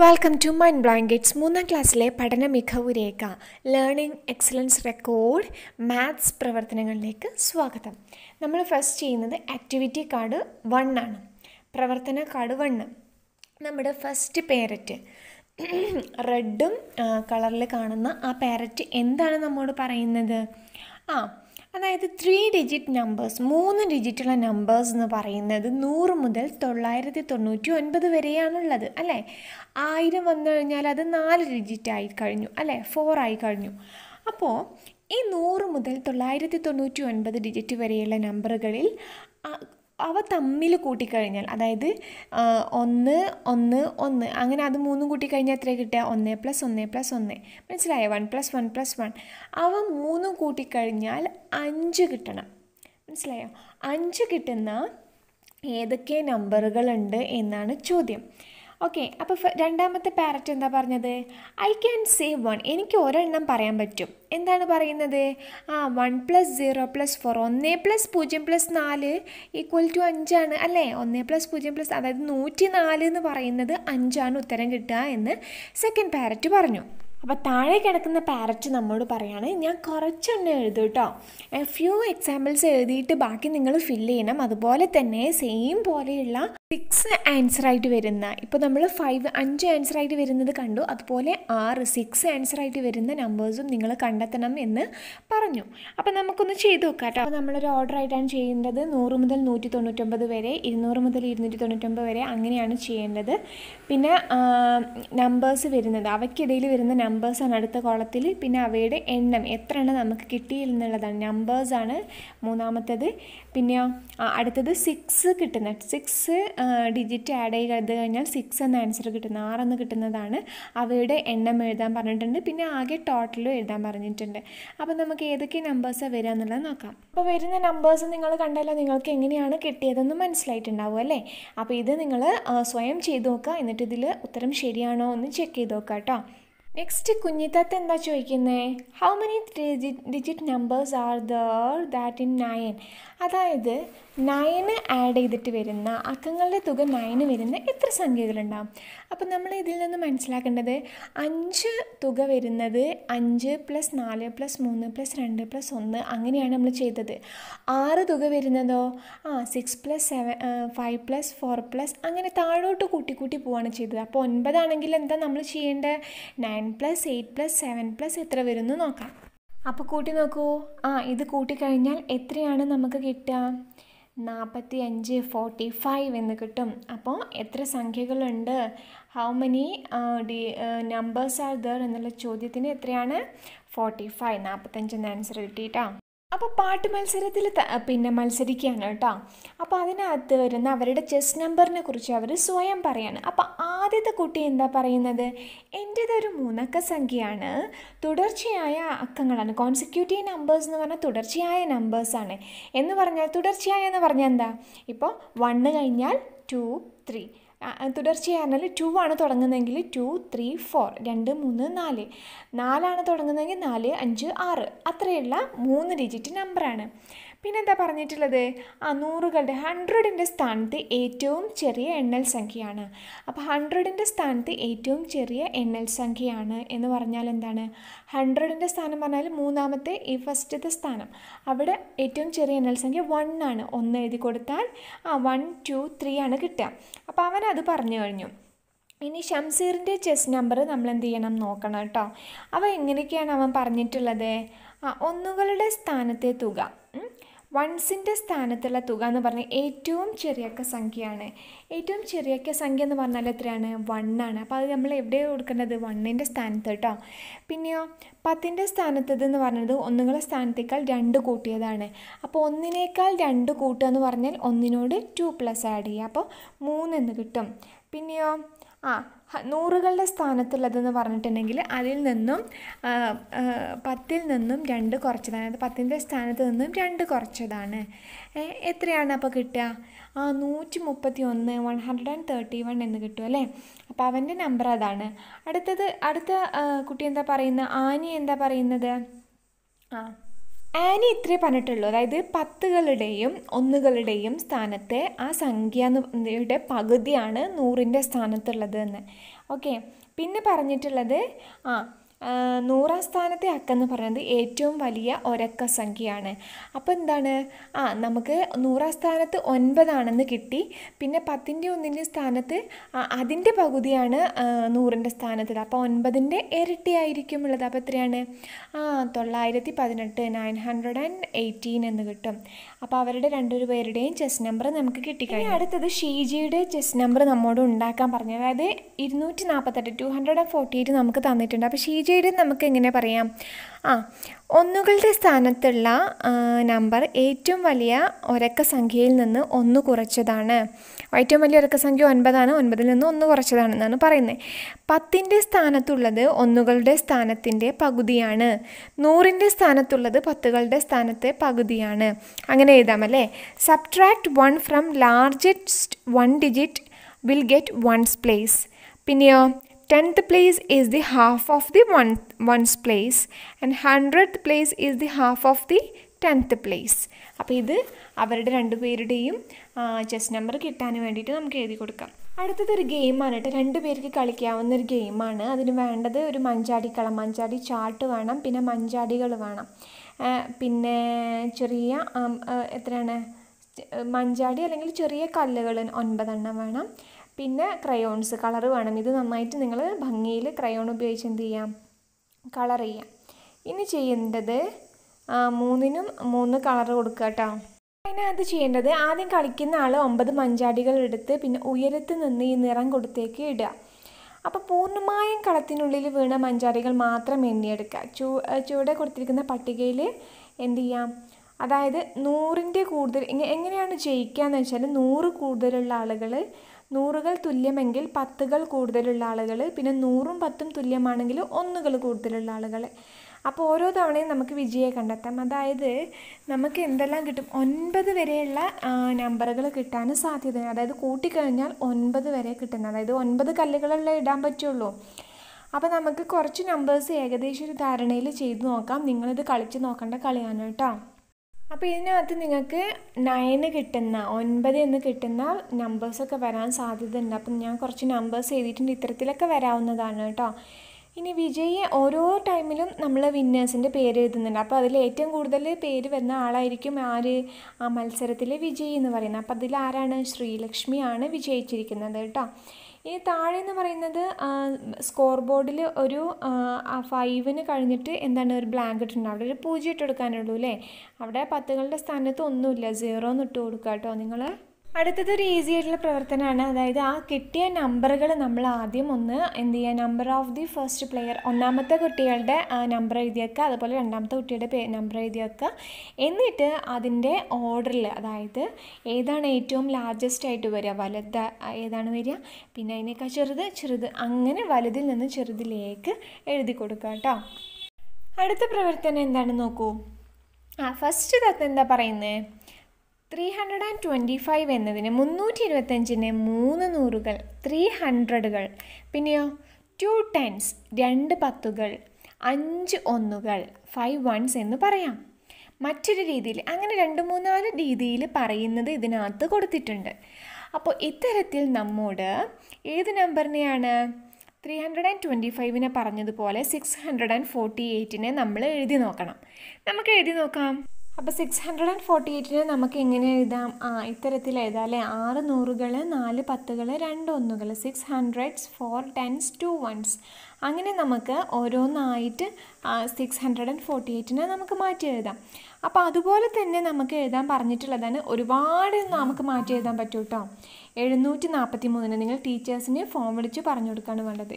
welcome to mine blankets മൂന്നാം ക്ലാസ്സിലെ പഠന മികവ് രേഖ ലേണിംഗ് എക്സലൻസ് റെക്കോർഡ് മാത്സ് പ്രവർത്തനങ്ങളിലേക്ക് സ്വാഗതം നമ്മൾ ഫസ്റ്റ് ചെയ്യുന്നത് ആക്ടിവിറ്റി കാർഡ് വൺ ആണ് പ്രവർത്തന കാർഡ് വണ്ണ് നമ്മുടെ ഫസ്റ്റ് പേരറ്റ് റെഡും കളറിൽ കാണുന്ന ആ പാരറ്റ് എന്താണ് നമ്മോട് പറയുന്നത് ആ അതായത് ത്രീ ഡിജിറ്റ് നമ്പേഴ്സ് മൂന്ന് ഡിജിറ്റുള്ള നമ്പേഴ്സ് എന്ന് പറയുന്നത് നൂറ് മുതൽ തൊള്ളായിരത്തി തൊണ്ണൂറ്റി ഒൻപത് വരെയാണുള്ളത് അല്ലേ ആയിരം വന്നു കഴിഞ്ഞാൽ അത് നാല് ഡിജിറ്റ് ആയി കഴിഞ്ഞു അല്ലേ ഫോർ ആയി കഴിഞ്ഞു അപ്പോൾ ഈ നൂറ് മുതൽ തൊള്ളായിരത്തി തൊണ്ണൂറ്റി ഒൻപത് ഡിജിറ്റ് വരെയുള്ള നമ്പറുകളിൽ അവ തമ്മിൽ കൂട്ടിക്കഴിഞ്ഞാൽ അതായത് ഒന്ന് ഒന്ന് ഒന്ന് അങ്ങനെ അത് മൂന്നും കൂട്ടിക്കഴിഞ്ഞാൽ എത്ര കിട്ടുക ഒന്ന് പ്ലസ് ഒന്ന് പ്ലസ് ഒന്ന് മനസ്സിലായോ one plus one plus one അവ മൂന്നും കൂട്ടിക്കഴിഞ്ഞാൽ അഞ്ച് കിട്ടണം മനസ്സിലായോ അഞ്ച് കിട്ടുന്ന ഏതൊക്കെ നമ്പറുകളുണ്ട് എന്നാണ് ചോദ്യം ഓക്കെ അപ്പോൾ രണ്ടാമത്തെ പാരറ്റ് എന്താ പറഞ്ഞത് ഐ ക്യാൻ സേ വൺ എനിക്ക് ഒരെണ്ണം പറയാൻ പറ്റും എന്താണ് പറയുന്നത് ആ one plus zero plus four ഒന്നേ പ്ലസ് പൂജ്യം പ്ലസ് നാല് ഈക്വൽ ടു അഞ്ചാണ് അല്ലേ ഒന്നേ പ്ലസ് പൂജ്യം പ്ലസ് അതായത് നൂറ്റി നാല് എന്ന് പറയുന്നത് അഞ്ചാണ് ഉത്തരം കിട്ടുക എന്ന് സെക്കൻഡ് പാരറ്റ് പറഞ്ഞു അപ്പോൾ താഴെ കിടക്കുന്ന പാരറ്റ് നമ്മോട് പറയുകയാണ് ഞാൻ കുറച്ചെണ്ണം എഴുതും കേട്ടോ ഫ്യൂ എക്സാമ്പിൾസ് എഴുതിയിട്ട് ബാക്കി നിങ്ങൾ ഫില്ല് ചെയ്യണം അതുപോലെ തന്നെ സെയിം പോലെയുള്ള സിക്സ് ആൻസറായിട്ട് വരുന്ന ഇപ്പോൾ നമ്മൾ ഫൈവ് അഞ്ച് ആൻസറായിട്ട് വരുന്നത് കണ്ടു അതുപോലെ ആറ് സിക്സ് ആൻസറായിട്ട് വരുന്ന നമ്പേഴ്സും നിങ്ങൾ കണ്ടെത്തണം എന്ന് പറഞ്ഞു അപ്പോൾ നമുക്കൊന്ന് ചെയ്ത് നോക്കാം കേട്ടോ അപ്പോൾ നമ്മളൊരു ആയിട്ടാണ് ചെയ്യേണ്ടത് നൂറ് മുതൽ നൂറ്റി തൊണ്ണൂറ്റൊമ്പത് വരെ ഇരുന്നൂറ് മുതൽ ഇരുന്നൂറ്റി തൊണ്ണൂറ്റൊമ്പത് വരെ അങ്ങനെയാണ് ചെയ്യേണ്ടത് പിന്നെ നമ്പേഴ്സ് വരുന്നത് അവയ്ക്കിടയിൽ വരുന്ന നമ്പേഴ്സാണ് അടുത്ത കോളത്തിൽ പിന്നെ അവയുടെ എണ്ണം എത്ര എണ്ണം നമുക്ക് കിട്ടി എന്നുള്ളതാണ് നമ്പേഴ്സാണ് മൂന്നാമത്തേത് പിന്നെ അടുത്തത് സിക്സ് കിട്ടുന്ന സിക്സ് ഡിജിറ്റ് ആഡ് ചെയ്ത് കഴിഞ്ഞാൽ സിക്സ് എന്ന ആൻസർ കിട്ടുന്ന ആറെന്ന് കിട്ടുന്നതാണ് അവയുടെ എണ്ണം എഴുതാൻ പറഞ്ഞിട്ടുണ്ട് പിന്നെ ആകെ ടോട്ടലും എഴുതാൻ പറഞ്ഞിട്ടുണ്ട് അപ്പോൾ നമുക്ക് ഏതൊക്കെ നമ്പേഴ്സാണ് വരിക എന്നുള്ളത് നോക്കാം അപ്പോൾ വരുന്ന നമ്പേഴ്സ് നിങ്ങൾ കണ്ടാലോ നിങ്ങൾക്ക് എങ്ങനെയാണ് കിട്ടിയതെന്ന് മനസ്സിലായിട്ടുണ്ടാവും അല്ലേ അപ്പോൾ ഇത് നിങ്ങൾ സ്വയം ചെയ്ത് നോക്കുക എന്നിട്ട് ഇതിൽ ഉത്തരം ശരിയാണോ എന്ന് ചെക്ക് ചെയ്ത് നോക്കുക കേട്ടോ നെക്സ്റ്റ് കുഞ്ഞിത്തത്ത് എന്താ ചോദിക്കുന്നത് how many digit numbers are there that in nine അതായത് നയന് ആഡ് ചെയ്തിട്ട് വരുന്ന അക്കങ്ങളുടെ തുക നയന് വരുന്ന എത്ര സംഖ്യകളുണ്ടാവും അപ്പം നമ്മൾ ഇതിൽ നിന്ന് മനസ്സിലാക്കേണ്ടത് അഞ്ച് തുക വരുന്നത് അഞ്ച് പ്ലസ് നാല് പ്ലസ് മൂന്ന് പ്ലസ് രണ്ട് പ്ലസ് ഒന്ന് അങ്ങനെയാണ് നമ്മൾ ചെയ്തത് ആറ് തുക വരുന്നതോ ആ six plus seven five plus four plus അങ്ങനെ താഴോട്ട് കൂട്ടി കൂട്ടി പോവാണ് ചെയ്തത് അപ്പോൾ ഒൻപതാണെങ്കിൽ എന്താ നമ്മൾ ചെയ്യേണ്ടത് nine plus eight plus seven plus എത്ര വരുന്നു നോക്കാം അപ്പോൾ കൂട്ടി നോക്കൂ ആ ഇത് കൂട്ടിക്കഴിഞ്ഞാൽ എത്രയാണ് നമുക്ക് കിട്ടുക നാൽപ്പത്തി അഞ്ച് ഫോർട്ടി ഫൈവ് എന്ന് കിട്ടും അപ്പോൾ എത്ര സംഖ്യകളുണ്ട് ഹൗ മെനി ഡി നമ്പേഴ്സ് ആർ ദർ എന്നുള്ള ചോദ്യത്തിന് എത്രയാണ് ഫോർട്ടി ഫൈവ് നാൽപ്പത്തഞ്ചെന്ന് ആൻസർ കിട്ടിയിട്ടാണ് അപ്പോൾ പാട്ട് മത്സരത്തിൽ പിന്നെ മത്സരിക്കുകയാണ് കേട്ടോ അപ്പോൾ അതിനകത്ത് വരുന്ന അവരുടെ ചെസ് നമ്പറിനെ കുറിച്ച് അവർ സ്വയം പറയാണ് അപ്പോൾ ആദ്യത്തെ കുട്ടി എന്താ പറയുന്നത് എൻ്റേതൊരു മൂന്നക്ക സംഖ്യയാണ് തുടർച്ചയായ അക്കങ്ങളാണ് കോൺസിക്യൂട്ടീവ് നമ്പേഴ്സ് എന്ന് പറഞ്ഞാൽ തുടർച്ചയായ നമ്പേഴ്സാണ് എന്ന് പറഞ്ഞാൽ തുടർച്ചയായ എന്ന് പറഞ്ഞാൽ എന്താ ഇപ്പോൾ വണ്ണ് കഴിഞ്ഞാൽ ടു ത്രീ തുടർച്ചയായിരുന്നാൽ ടു ആണ് തുടങ്ങുന്നതെങ്കിൽ ടു ത്രീ ഫോർ രണ്ട് മൂന്ന് നാല് നാലാണ് തുടങ്ങുന്നതെങ്കിൽ നാല് അഞ്ച് ആറ് അത്രയുള്ള മൂന്ന് ഡിജിറ്റ് നമ്പറാണ് പിന്നെന്താ പറഞ്ഞിട്ടുള്ളത് ആ നൂറുകളുടെ ഹൺഡ്രഡിൻ്റെ സ്ഥാനത്ത് ഏറ്റവും ചെറിയ എണ്ണൽ സംഖ്യയാണ് അപ്പോൾ ഹൺഡ്രഡിൻ്റെ സ്ഥാനത്ത് ഏറ്റവും ചെറിയ എണ്ണൽ സംഖ്യയാണ് എന്ന് പറഞ്ഞാൽ എന്താണ് ഹൺഡ്രഡിൻ്റെ സ്ഥാനം പറഞ്ഞാൽ മൂന്നാമത്തെ ഈ ഫസ്റ്റത്തെ സ്ഥാനം അവിടെ ഏറ്റവും ചെറിയ എണ്ണൽ സംഖ്യ വൺ ആണ് ഒന്ന് എഴുതി കൊടുത്താൽ ആ വൺ ടു ത്രീ ആണ് കിട്ടുക അപ്പോൾ അവൻ അത് പറഞ്ഞു കഴിഞ്ഞു ഇനി ഷംസീറിൻ്റെ ചെസ് നമ്പർ നമ്മൾ എന്ത് ചെയ്യണം നോക്കണം കേട്ടോ അവ എങ്ങനെയൊക്കെയാണ് അവൻ പറഞ്ഞിട്ടുള്ളത് ആ ഒന്നുകളുടെ സ്ഥാനത്തെ തുക വൺസിൻ്റെ സ്ഥാനത്തുള്ള തുക എന്ന് പറഞ്ഞാൽ ഏറ്റവും ചെറിയക്ക സംഖ്യയാണ് ഏറ്റവും ചെറിയക്ക സംഖ്യ എന്ന് പറഞ്ഞാൽ എത്രയാണ് വണ്ണാണ് അപ്പോൾ അത് നമ്മൾ എവിടെ കൊടുക്കേണ്ടത് വണ്ണിൻ്റെ സ്ഥാനത്ത് കേട്ടോ പിന്നെയോ പത്തിൻ്റെ സ്ഥാനത്ത് ഇതെന്ന് പറഞ്ഞത് ഒന്നുകളുടെ സ്ഥാനത്തേക്കാൾ രണ്ട് കൂട്ടിയതാണ് അപ്പോൾ ഒന്നിനേക്കാൾ രണ്ട് കൂട്ടുക എന്ന് പറഞ്ഞാൽ ഒന്നിനോട് ടു പ്ലസ് ആഡ് ചെയ്യുക അപ്പോൾ മൂന്നെന്ന് കിട്ടും പിന്നെയോ ആ നൂറുകളുടെ സ്ഥാനത്തുള്ളതെന്ന് പറഞ്ഞിട്ടുണ്ടെങ്കിൽ അതിൽ നിന്നും പത്തിൽ നിന്നും രണ്ട് കുറച്ചതാണ് അത് പത്തിൻ്റെ സ്ഥാനത്ത് നിന്നും രണ്ട് കുറച്ചതാണ് എത്രയാണ് അപ്പോൾ കിട്ടുക ആ നൂറ്റി മുപ്പത്തി ഒന്ന് one hundred and thirty one എന്ന് കിട്ടും അല്ലേ അപ്പോൾ അവൻ്റെ നമ്പർ അതാണ് അടുത്തത് അടുത്ത കുട്ടി എന്താ പറയുന്നത് ആനി എന്താ പറയുന്നത് ആ ആനി ഇത്രേ പറഞ്ഞിട്ടുള്ളൂ അതായത് പത്തുകളുടെയും ഒന്നുകളുടെയും സ്ഥാനത്തെ ആ സംഖ്യ എന്നയുടെ പകുതിയാണ് നൂറിൻ്റെ സ്ഥാനത്തുള്ളത് എന്ന് ഓക്കെ പിന്നെ പറഞ്ഞിട്ടുള്ളത് ആ നൂറാം സ്ഥാനത്തെ അക്കെന്ന് പറയുന്നത് ഏറ്റവും വലിയ ഒരക്ക സംഖ്യയാണ് അപ്പോൾ എന്താണ് ആ നമുക്ക് നൂറാം സ്ഥാനത്ത് ഒൻപതാണെന്ന് കിട്ടി പിന്നെ പത്തിൻ്റെ ഒന്നിൻ്റെ സ്ഥാനത്ത് അതിൻ്റെ പകുതിയാണ് നൂറിൻ്റെ സ്ഥാനത്തിൽ അപ്പോൾ ഒൻപതിൻ്റെ ഇരട്ടിയായിരിക്കും ഉള്ളത് അപ്പോൾ എത്രയാണ് ആ തൊള്ളായിരത്തി പതിനെട്ട് നയൻ ഹൺഡ്രഡ് ആൻഡ് എയ്റ്റീൻ എന്ന് കിട്ടും അപ്പോൾ അവരുടെ രണ്ടൊരു പേരുടെയും ചെസ് നമ്പർ നമുക്ക് കിട്ടിക്കഴിഞ്ഞു അടുത്തത് ഷീജിയുടെ ചെസ് നമ്പർ നമ്മോട് ഉണ്ടാക്കാൻ പറഞ്ഞു അതായത് ഇരുന്നൂറ്റി നാൽപ്പത്തെട്ട് two hundred and forty eight നമുക്ക് തന്നിട്ടുണ്ട് അപ്പോൾ ഷീജിയുടെ നമുക്ക് എങ്ങനെ പറയാം ആ ഒന്നുകളുടെ സ്ഥാനത്തുള്ള നമ്പർ ഏറ്റവും വലിയ ഒരക്ക സംഖ്യയിൽ നിന്ന് ഒന്ന് കുറച്ചതാണ് ഏറ്റവും വലിയ ഒരക്ക സംഖ്യ ഒൻപതാണ് ഒൻപതിൽ നിന്ന് ഒന്ന് കുറച്ചതാണെന്നാണ് പറയുന്നത് പത്തിൻ്റെ സ്ഥാനത്തുള്ളത് ഒന്നുകളുടെ സ്ഥാനത്തിൻ്റെ പകുതിയാണ് നൂറിൻ്റെ സ്ഥാനത്തുള്ളത് പത്തുകളുടെ സ്ഥാനത്തെ പകുതിയാണ് അങ്ങനെ എഴുതാം അല്ലേ subtract one from largest one digit will get ones place പിന്നെയോ tenth place is the half of the one, ones place and hundredth place is the half of the tenth place അപ്പോൾ ഇത് അവരുടെ രണ്ടുപേരുടെയും ചെസ് നമ്പർ കിട്ടാൻ വേണ്ടിയിട്ട് നമുക്ക് എഴുതി കൊടുക്കാം അടുത്തത് ഒരു ഗെയിമാണ് കേട്ടോ രണ്ട് പേർക്ക് കളിക്കാവുന്ന ഒരു ഗെയിമാണ് അതിന് വേണ്ടത് ഒരു മഞ്ചാടിക്കളം മഞ്ചാടി ചാട്ട് വേണം പിന്നെ മഞ്ചാടികൾ വേണം പിന്നെ ചെറിയ എത്രയാണ് മഞ്ചാടി അല്ലെങ്കിൽ ചെറിയ കല്ലുകൾ ഒൻപതെണ്ണം വേണം പിന്നെ ക്രയോൺസ് കളർ വേണം ഇത് നന്നായിട്ട് നിങ്ങൾ ഭംഗിയിൽ ക്രയോൺ ഉപയോഗിച്ച് എന്ത് ചെയ്യാം കളർ ചെയ്യാം ഇനി ചെയ്യേണ്ടത് മൂന്നിനും മൂന്ന് കളർ കൊടുക്കുക കേട്ടോ അതിനകത്ത് ചെയ്യേണ്ടത് ആദ്യം കളിക്കുന്ന ആൾ ഒമ്പത് മഞ്ചാടികൾ എടുത്ത് പിന്നെ ഉയരത്ത് നിന്ന് ഈ നിറം കൊടുത്തേക്ക് ഇടുക അപ്പോൾ പൂർണ്ണമായും കളത്തിനുള്ളിൽ വീണ മഞ്ചാടികൾ മാത്രം എണ്ണിയെടുക്കുക ചൂ ചുവടെ കൊടുത്തിരിക്കുന്ന പട്ടികയിൽ എന്ത് ചെയ്യാം അതായത് നൂറിൻ്റെ കൂടുതൽ എങ്ങനെയാണ് ജയിക്കുക എന്ന് വെച്ചാൽ നൂറ് കൂടുതലുള്ള ആളുകൾ നൂറുകൾ തുല്യമെങ്കിൽ പത്തുകൾ കൂടുതലുള്ള ആളുകൾ പിന്നെ നൂറും പത്തും തുല്യമാണെങ്കിൽ ഒന്നുകൾ കൂടുതലുള്ള ആളുകൾ അപ്പോൾ ഓരോ തവണയും നമുക്ക് വിജയം കണ്ടെത്താം അതായത് നമുക്ക് എന്തെല്ലാം കിട്ടും ഒൻപത് വരെയുള്ള നമ്പറുകൾ കിട്ടാൻ സാധ്യത അതായത് കൂട്ടിക്കഴിഞ്ഞാൽ ഒൻപത് വരെ കിട്ടുന്ന അതായത് ഒൻപത് കല്ലുകളുള്ള ഇടാൻ പറ്റുള്ളൂ അപ്പോൾ നമുക്ക് കുറച്ച് നമ്പേഴ്സ് ഏകദേശം ഒരു ധാരണയിൽ ചെയ്ത് നോക്കാം നിങ്ങളിത് കളിച്ച് നോക്കേണ്ട കളിയാണ് കേട്ടോ അപ്പോൾ ഇതിനകത്ത് നിങ്ങൾക്ക് നയന് കിട്ടുന്ന ഒൻപത് എന്ന് കിട്ടുന്ന നമ്പേഴ്സൊക്കെ വരാൻ സാധ്യതയുണ്ട് അപ്പം ഞാൻ കുറച്ച് നമ്പേഴ്സ് എഴുതിയിട്ടുണ്ട് ഇത്തരത്തിലൊക്കെ വരാവുന്നതാണ് കേട്ടോ ഇനി വിജയി ഓരോ ടൈമിലും നമ്മൾ വിന്നേഴ്സിൻ്റെ പേര് എഴുതുന്നുണ്ട് അപ്പോൾ അതിൽ ഏറ്റവും കൂടുതൽ പേര് വരുന്ന ആളായിരിക്കും ആര് ആ മത്സരത്തിലെ വിജയി എന്ന് പറയുന്നത് അപ്പോൾ അതിൽ ആരാണ് ശ്രീലക്ഷ്മിയാണ് വിജയിച്ചിരിക്കുന്നത് കേട്ടോ ഇനി താഴെ എന്ന് പറയുന്നത് സ്കോർ ബോർഡിൽ ഒരു ഫൈവിന് കഴിഞ്ഞിട്ട് എന്താണ് ഒരു ബ്ലാങ്കറ്റ് ഉണ്ട് അവിടെ ഒരു പൂജ്യം ഇട്ട് കൊടുക്കാനുള്ളൂ അല്ലേ അവിടെ പത്തുകളുടെ സ്ഥാനത്ത് ഒന്നുമില്ല സീറോ എന്നിട്ട് കൊടുക്കാം കേട്ടോ നിങ്ങൾ അടുത്തതൊരു ഈസി ആയിട്ടുള്ള പ്രവർത്തനമാണ് അതായത് ആ കിട്ടിയ നമ്പറുകൾ നമ്മൾ ആദ്യം ഒന്ന് എന്ത് ചെയ്യുക number of the first player ഒന്നാമത്തെ കുട്ടികളുടെ നമ്പർ എഴുതി വെക്കുക അതുപോലെ രണ്ടാമത്തെ കുട്ടിയുടെ പേ നമ്പർ എഴുതി വെക്കുക എന്നിട്ട് അതിൻ്റെ ഓർഡറിൽ അതായത് ഏതാണ് ഏറ്റവും ലാർജസ്റ്റ് ആയിട്ട് വരിക വലുത് ഏതാണ് വരിക പിന്നെ അതിനേക്കാൾ ചെറുത് ചെറുത് അങ്ങനെ വലുതിൽ നിന്ന് ചെറുതിലേക്ക് എഴുതി കൊടുക്കുക കേട്ടോ അടുത്ത പ്രവർത്തനം എന്താണെന്ന് നോക്കൂ ആ ഫസ്റ്റ് തത്ത് എന്താ പറയുന്നത് three hundred and twenty five എന്നതിന് മുന്നൂറ്റി ഇരുപത്തഞ്ചിന് മൂന്ന് നൂറുകൾ ത്രീ ഹൺഡ്രഡുകൾ പിന്നെയോ ടു ടെൻസ് രണ്ട് പത്തുകൾ അഞ്ച് ഒന്നുകൾ ഫൈവ് വൺസ് എന്ന് പറയാം മറ്റൊരു രീതിയിൽ അങ്ങനെ രണ്ട് മൂന്നാല് രീതിയിൽ പറയുന്നത് ഇതിനകത്ത് കൊടുത്തിട്ടുണ്ട് അപ്പോൾ ഇത്തരത്തിൽ നമ്മോട് ഏത് നമ്പറിനെയാണ് ത്രീ ഹൺഡ്രഡ് ആൻഡ് ട്വൻറ്റി ഫൈവിനെ പറഞ്ഞതുപോലെ സിക്സ് ഹൺഡ്രഡ് ആൻഡ് ഫോർട്ടി എയ്റ്റിനെ നമ്മൾ എഴുതി നോക്കണം നമുക്ക് എഴുതി നോക്കാം അപ്പോൾ സിക്സ് ഹൺഡ്രഡ് ആൻഡ് ഫോർട്ടി എയ്റ്റിന് നമുക്ക് എങ്ങനെ എഴുതാം ആ ഇത്തരത്തിൽ എഴുതാം അല്ലേ ആറ് നൂറുകൾ നാല് പത്തുകൾ രണ്ട് ഒന്നുകൾ six hundreds four tens two ones അങ്ങനെ നമുക്ക് ഓരോന്നായിട്ട് സിക്സ് ഹൺഡ്രഡ് ആൻഡ് ഫോർട്ടി എയ്റ്റിനെ നമുക്ക് മാറ്റി എഴുതാം അപ്പോൾ അതുപോലെ തന്നെ നമുക്ക് എഴുതാൻ പറഞ്ഞിട്ടുള്ളതാണ് ഒരുപാട് നമുക്ക് മാറ്റി എഴുതാൻ പറ്റും കേട്ടോ എഴുന്നൂറ്റി നാൽപ്പത്തി മൂന്നിന് നിങ്ങൾ ടീച്ചേഴ്സിന് ഫോം വിളിച്ച് പറഞ്ഞു കൊടുക്കുകയാണ് വേണ്ടത്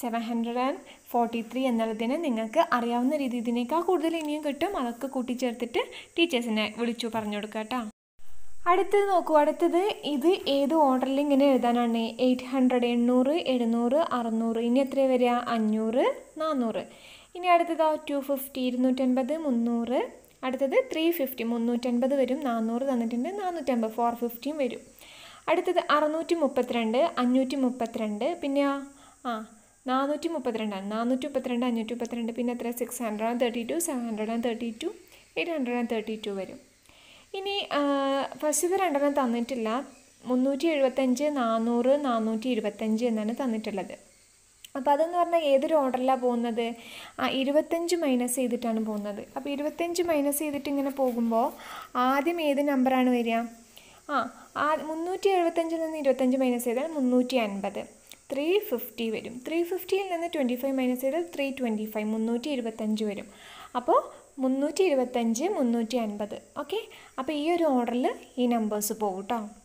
seven hundred and forty three എന്നുള്ളതിന് നിങ്ങൾക്ക് അറിയാവുന്ന രീതി ഇതിനേക്കാൾ കൂടുതൽ ഇനിയും കിട്ടും അതൊക്കെ കൂട്ടിച്ചേർത്തിട്ട് ടീച്ചേഴ്സിനെ വിളിച്ചു പറഞ്ഞു കൊടുക്കുക കേട്ടോ അടുത്തത് നോക്കൂ അടുത്തത് ഇത് ഏത് ഓർഡറിൽ ഇങ്ങനെ എഴുതാനാണ് എയ്റ്റ് ഹൺഡ്രഡ് എണ്ണൂറ് എഴുന്നൂറ് അറുന്നൂറ് ഇനി എത്ര വരിക അഞ്ഞൂറ് നാന്നൂറ് ഇനി അടുത്തതോ ടു ഫിഫ്റ്റി ഇരുന്നൂറ്റൻപത് മുന്നൂറ് അടുത്തത് ത്രീ ഫിഫ്റ്റി മുന്നൂറ്റൻപത് വരും നാനൂറ് തന്നിട്ടുണ്ട് നാനൂറ്റമ്പത് ഫോർ ഫിഫ്റ്റിയും വരും അടുത്തത് അറുന്നൂറ്റി മുപ്പത്തിരണ്ട് അഞ്ഞൂറ്റി മുപ്പത്തിരണ്ട് പിന്നെ ആ നാനൂറ്റി മുപ്പത്തിരണ്ടാണ് നാനൂറ്റി മുപ്പത്തിരണ്ട് അഞ്ഞൂറ്റി മുപ്പത്തിരണ്ട് പിന്നെ എത്ര six hundred and thirty two seven hundred and thirty two eight hundred and thirty two വരും ഇനി ഫസ്റ്റത്തെ രണ്ടെണ്ണം തന്നിട്ടില്ല മുന്നൂറ്റി എഴുപത്തഞ്ച് നാനൂറ് നാനൂറ്റി ഇരുപത്തഞ്ച് എന്നാണ് തന്നിട്ടുള്ളത് അപ്പോൾ അതെന്ന് പറഞ്ഞാൽ ഏതൊരു ഓർഡറിലാണ് പോകുന്നത് ആ ഇരുപത്തഞ്ച് മൈനസ് ചെയ്തിട്ടാണ് പോകുന്നത് അപ്പോൾ ഇരുപത്തഞ്ച് മൈനസ് ചെയ്തിട്ട് ഇങ്ങനെ പോകുമ്പോൾ ആദ്യം ഏത് നമ്പറാണ് വരിക ആ ആ മുന്നൂറ്റി എഴുപത്തഞ്ചിൽ നിന്ന് ഇരുപത്തഞ്ച് മൈനസ് ചെയ്താൽ മുന്നൂറ്റി അൻപത് ത്രീ ഫിഫ്റ്റി വരും ത്രീ ഫിഫ്റ്റിയിൽ നിന്ന് ട്വൻറ്റി ഫൈവ് മൈനസ് ചെയ്താൽ ത്രീ ട്വൻറ്റി ഫൈവ് മുന്നൂറ്റി ഇരുപത്തഞ്ച് വരും അപ്പോൾ മുന്നൂറ്റി ഇരുപത്തഞ്ച് മുന്നൂറ്റി അൻപത് ഓക്കെ അപ്പോൾ ഈ ഒരു ഓർഡറിൽ ഈ നമ്പേഴ്സ് പോകും കേട്ടോ